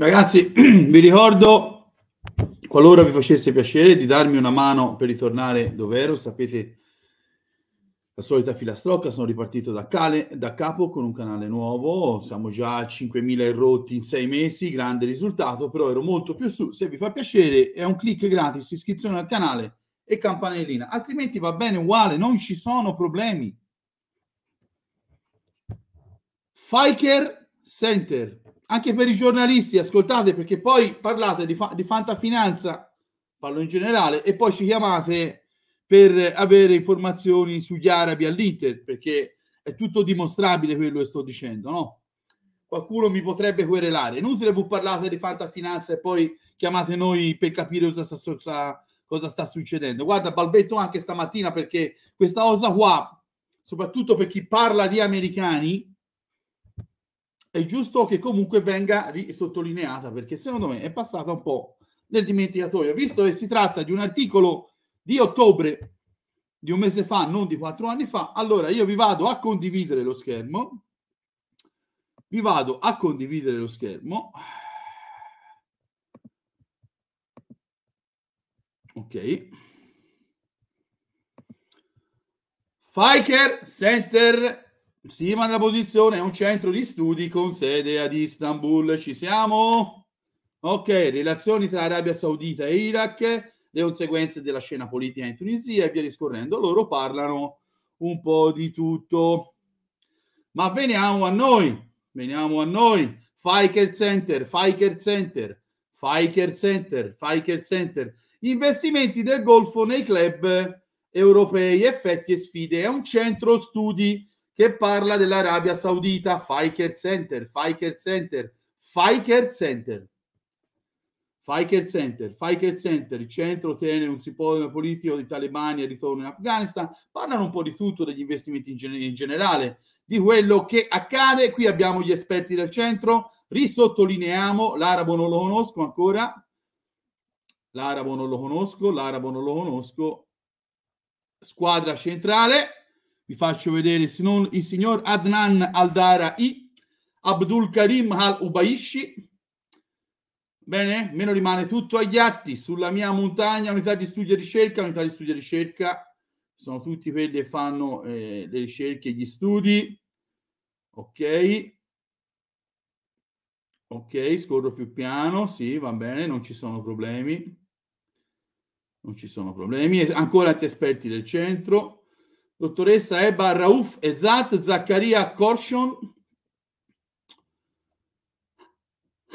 Ragazzi, vi ricordo, qualora vi facesse piacere, di darmi una mano per ritornare dov'ero. Sapete, la solita filastrocca, sono ripartito da, cale, da capo con un canale nuovo. Siamo già a 5.000 erotti in sei mesi, grande risultato, però ero molto più su. Se vi fa piacere, è un clic gratis, iscrizione al canale e campanellina. Altrimenti va bene uguale, non ci sono problemi. Fiker Center anche per i giornalisti, ascoltate perché poi parlate di, fa- di fantafinanza, parlo in generale, e poi ci chiamate per avere informazioni sugli arabi all'Inter, perché è tutto dimostrabile quello che sto dicendo, no? Qualcuno mi potrebbe querelare. Inutile voi parlate di fantafinanza e poi chiamate noi per capire cosa sta, cosa sta succedendo. Guarda, balbetto anche stamattina perché questa cosa qua, soprattutto per chi parla di americani, è giusto che comunque venga sottolineata perché secondo me è passata un po' nel dimenticatoio, visto che si tratta di un articolo di ottobre di un mese fa, non di quattro anni fa, allora io vi vado a condividere lo schermo, vi vado a condividere lo schermo. Ok. Fiker Center stima della posizione è un centro di studi con sede ad Istanbul. Ci siamo? Ok, relazioni tra Arabia Saudita e Iraq, le conseguenze della scena politica in Tunisia e via discorrendo. Loro parlano un po' di tutto. Ma veniamo a noi, veniamo a noi. Fiker Center, Fiker Center, Fiker Center, Fiker Center. Investimenti del Golfo nei club europei, effetti e sfide. È un centro studi che parla dell'Arabia Saudita, Fiker Center, Fiker Center, Fiker Center. Fiker Center, Fiker Center, il centro tiene un sipollo politico di talebani e ritorno in Afghanistan, parlano un po' di tutto, degli investimenti in, gen- in generale, di quello che accade, qui abbiamo gli esperti del centro, risottolineiamo, l'arabo non lo conosco ancora, l'arabo non lo conosco, l'arabo non lo conosco, squadra centrale, vi faccio vedere se non il signor Adnan Aldara'i, Abdul Karim Al-Ubaishi. Bene, meno rimane tutto agli atti. Sulla mia montagna, unità di studio e ricerca, unità di studio e ricerca, sono tutti quelli che fanno eh, le ricerche e gli studi. Ok. Ok, scorro più piano, sì, va bene, non ci sono problemi. Non ci sono problemi. Ancora gli esperti del centro Dottoressa Eba Rauf Ezat, Zaccaria Korshon,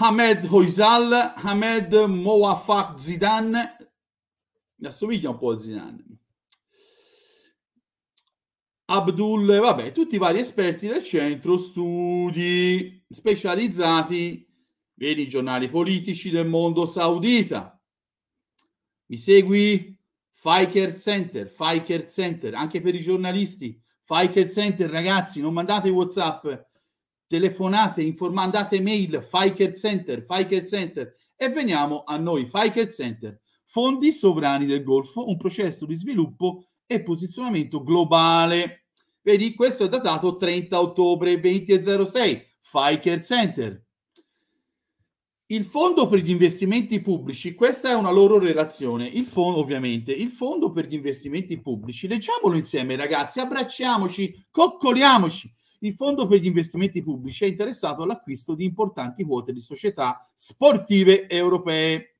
Hamed Hoysal, Hamed Mouafak Zidane mi assomiglia un po' a Zidane Abdul, vabbè, tutti i vari esperti del centro studi specializzati, vedi i giornali politici del mondo saudita. Mi segui? Fai care center, fai care center, anche per i giornalisti, fai care center, ragazzi, non mandate WhatsApp, telefonate, informate mandate mail, fai care center, fai care center. E veniamo a noi, fai care center, fondi sovrani del Golfo, un processo di sviluppo e posizionamento globale. Vedi, questo è datato 30 ottobre 2006, Fiker Center. Il fondo per gli investimenti pubblici, questa è una loro relazione, il fondo ovviamente, il fondo per gli investimenti pubblici, leggiamolo insieme ragazzi, abbracciamoci, coccoliamoci. Il fondo per gli investimenti pubblici è interessato all'acquisto di importanti quote di società sportive europee.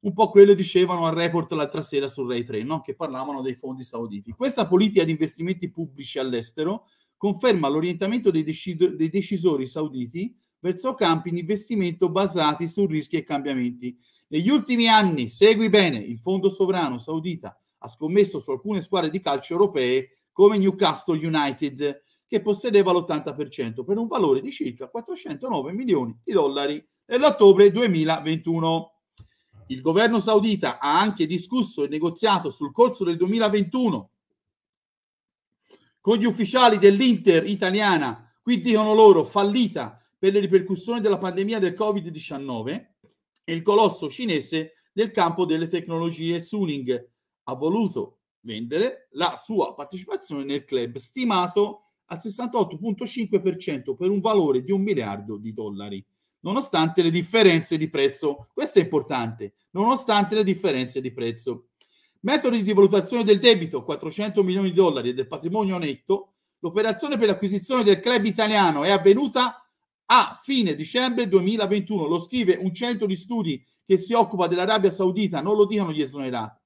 Un po' quello dicevano al report l'altra sera sul Rai 3, no? che parlavano dei fondi sauditi. Questa politica di investimenti pubblici all'estero conferma l'orientamento dei, decido- dei decisori sauditi verso campi di investimento basati su rischi e cambiamenti. Negli ultimi anni, segui bene, il fondo sovrano saudita ha scommesso su alcune squadre di calcio europee come Newcastle United, che possedeva l'80% per un valore di circa 409 milioni di dollari nell'ottobre 2021. Il governo saudita ha anche discusso e negoziato sul corso del 2021 con gli ufficiali dell'Inter italiana, qui dicono loro fallita, per le ripercussioni della pandemia del Covid-19 e il colosso cinese nel campo delle tecnologie Suning ha voluto vendere la sua partecipazione nel club stimato al 68.5% per un valore di un miliardo di dollari, nonostante le differenze di prezzo. Questo è importante, nonostante le differenze di prezzo. Metodi di valutazione del debito 400 milioni di dollari e del patrimonio netto. L'operazione per l'acquisizione del club italiano è avvenuta a fine dicembre 2021. Lo scrive un centro di studi che si occupa dell'Arabia Saudita, non lo dicono gli esonerati,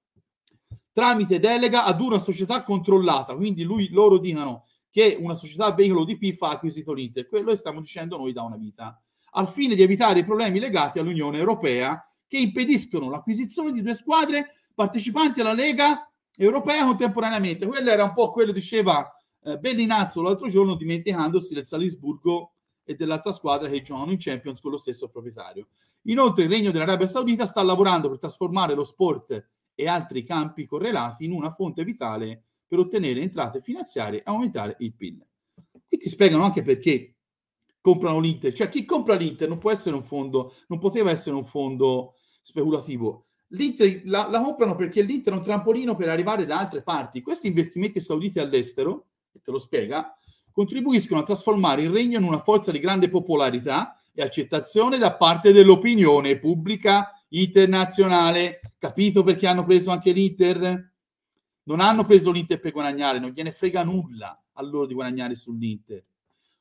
tramite delega ad una società controllata. Quindi lui, loro dicono che una società veicolo di DP fa acquisito l'Inter. Quello stiamo dicendo noi da una vita. Al fine di evitare i problemi legati all'Unione Europea che impediscono l'acquisizione di due squadre partecipanti alla Lega Europea contemporaneamente. Quello era un po' quello che diceva eh, Bellinazzo l'altro giorno dimenticandosi del Salisburgo e dell'altra squadra che giocano in Champions con lo stesso proprietario. Inoltre il Regno dell'Arabia Saudita sta lavorando per trasformare lo sport e altri campi correlati in una fonte vitale per ottenere entrate finanziarie e aumentare il PIL. Qui ti spiegano anche perché comprano l'Inter, cioè chi compra l'Inter non può essere un fondo, non poteva essere un fondo speculativo. L'Inter la, la comprano perché l'Inter è un trampolino per arrivare da altre parti. Questi investimenti sauditi all'estero, e te lo spiega, contribuiscono a trasformare il regno in una forza di grande popolarità e accettazione da parte dell'opinione pubblica internazionale. Capito perché hanno preso anche l'Inter? Non hanno preso l'Inter per guadagnare, non gliene frega nulla a loro di guadagnare sull'Inter.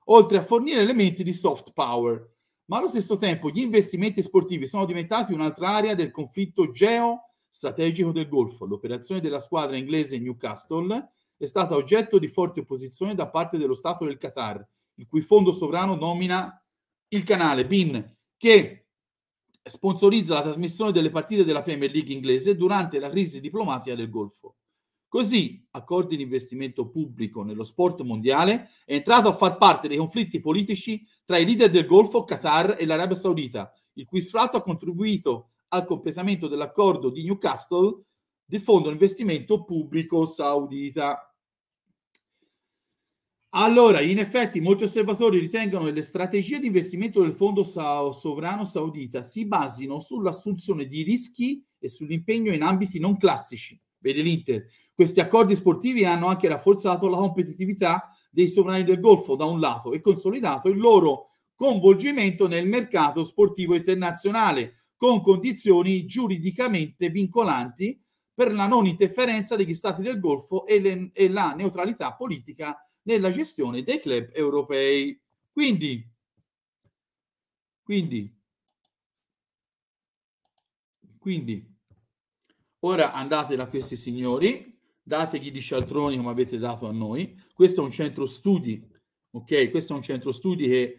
Oltre a fornire elementi di soft power, ma allo stesso tempo gli investimenti sportivi sono diventati un'altra area del conflitto geo strategico del Golfo. L'operazione della squadra inglese Newcastle è stata oggetto di forte opposizione da parte dello Stato del Qatar, il cui fondo sovrano nomina il canale BIN, che sponsorizza la trasmissione delle partite della Premier League inglese durante la crisi diplomatica del Golfo. Così, accordi di investimento pubblico nello sport mondiale è entrato a far parte dei conflitti politici tra i leader del Golfo, Qatar e l'Arabia Saudita, il cui sfratto ha contribuito al completamento dell'accordo di Newcastle di fondo investimento pubblico saudita. Allora, in effetti molti osservatori ritengono che le strategie di investimento del fondo sa- sovrano saudita si basino sull'assunzione di rischi e sull'impegno in ambiti non classici. Vede l'Inter. Questi accordi sportivi hanno anche rafforzato la competitività dei sovrani del Golfo da un lato e consolidato il loro coinvolgimento nel mercato sportivo internazionale con condizioni giuridicamente vincolanti per la non interferenza degli stati del Golfo e, le, e la neutralità politica nella gestione dei club europei. Quindi, quindi, quindi ora andate da questi signori, dategli di cialtroni come avete dato a noi. Questo è un centro studi, ok? Questo è un centro studi che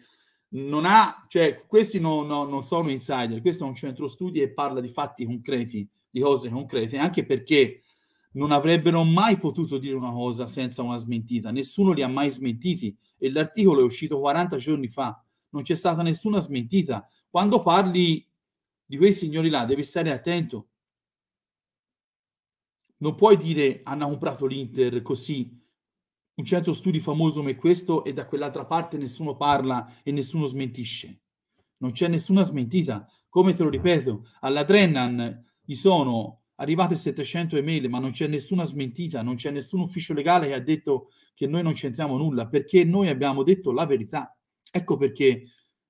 non ha, cioè questi no, no, non sono insider, questo è un centro studi che parla di fatti concreti, di cose concrete, anche perché non avrebbero mai potuto dire una cosa senza una smentita, nessuno li ha mai smentiti e l'articolo è uscito 40 giorni fa, non c'è stata nessuna smentita. Quando parli di quei signori là devi stare attento. Non puoi dire hanno comprato l'Inter così. Un certo studio famoso come questo e da quell'altra parte nessuno parla e nessuno smentisce. Non c'è nessuna smentita. Come te lo ripeto, alla Drennan gli sono arrivate 700 email, ma non c'è nessuna smentita, non c'è nessun ufficio legale che ha detto che noi non c'entriamo nulla, perché noi abbiamo detto la verità. Ecco perché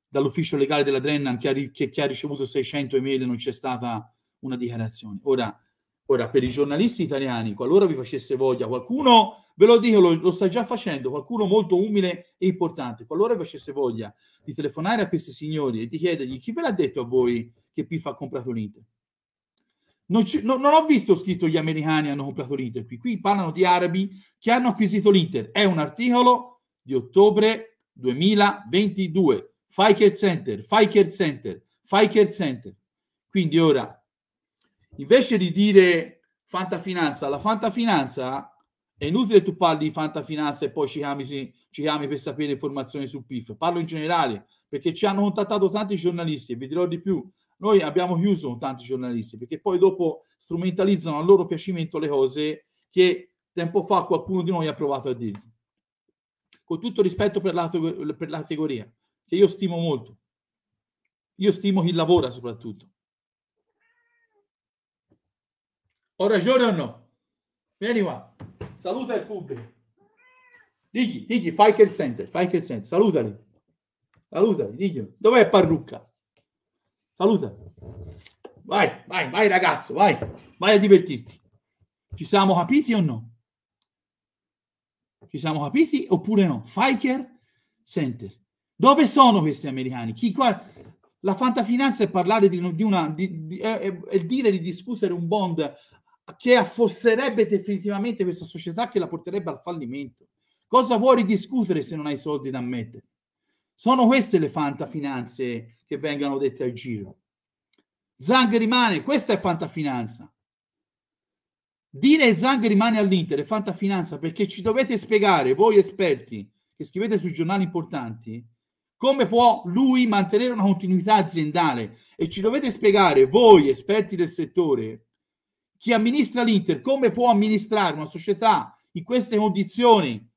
dall'ufficio legale della Drennan che ha, che, che ha ricevuto 600 email non c'è stata una dichiarazione. Ora, ora, per i giornalisti italiani, qualora vi facesse voglia qualcuno, ve lo dico, lo, lo sta già facendo, qualcuno molto umile e importante, qualora vi facesse voglia di telefonare a questi signori e di chiedergli chi ve l'ha detto a voi che Pif ha comprato l'Inter non, ci, no, non, ho visto scritto gli americani hanno comprato l'Inter qui, qui parlano di arabi che hanno acquisito l'Inter. È un articolo di ottobre 2022. Fiker Center, Fiker Center, Fiker Center. Quindi ora, invece di dire Fanta Finanza, la Fanta Finanza è inutile tu parli di Fanta Finanza e poi ci chiami, ci chiami per sapere informazioni su PIF. Parlo in generale perché ci hanno contattato tanti giornalisti e vi dirò di più noi abbiamo chiuso tanti giornalisti perché poi dopo strumentalizzano a loro piacimento le cose che tempo fa qualcuno di noi ha provato a dirgli. Con tutto rispetto per la, per la categoria, che io stimo molto. Io stimo chi lavora soprattutto. Ho ragione o no? Vieni qua, saluta il pubblico. Digli, digli, fai che il center, fai che il center, salutali. Salutali, digli. Dov'è Parrucca? Saluta. Vai, vai, vai ragazzo, vai. Vai a divertirti. Ci siamo capiti o no? Ci siamo capiti oppure no? Fiker Center. Dove sono questi americani? Chi, qua? la fantafinanza è parlare di, di una... Di, di, è, è dire di discutere un bond che affosserebbe definitivamente questa società che la porterebbe al fallimento. Cosa vuoi discutere se non hai soldi da mettere? Sono queste le fantafinanze che vengono dette al giro. Zang rimane, questa è fantafinanza. Dire Zang rimane all'Inter è fantafinanza perché ci dovete spiegare, voi esperti che scrivete sui giornali importanti, come può lui mantenere una continuità aziendale e ci dovete spiegare, voi esperti del settore, chi amministra l'Inter, come può amministrare una società in queste condizioni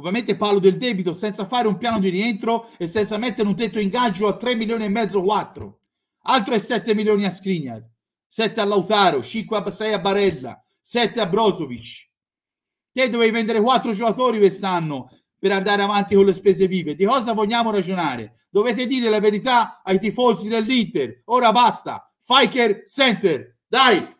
Ovviamente parlo del debito senza fare un piano di rientro e senza mettere un tetto ingaggio a 3 milioni e mezzo 4. Altro è 7 milioni a Skriniar, 7 a Lautaro, 5 a 6 a Barella, 7 a Brozovic. Te dovevi vendere 4 giocatori quest'anno per andare avanti con le spese vive. Di cosa vogliamo ragionare? Dovete dire la verità ai tifosi dell'Inter. Ora basta. Fiker Center. Dai,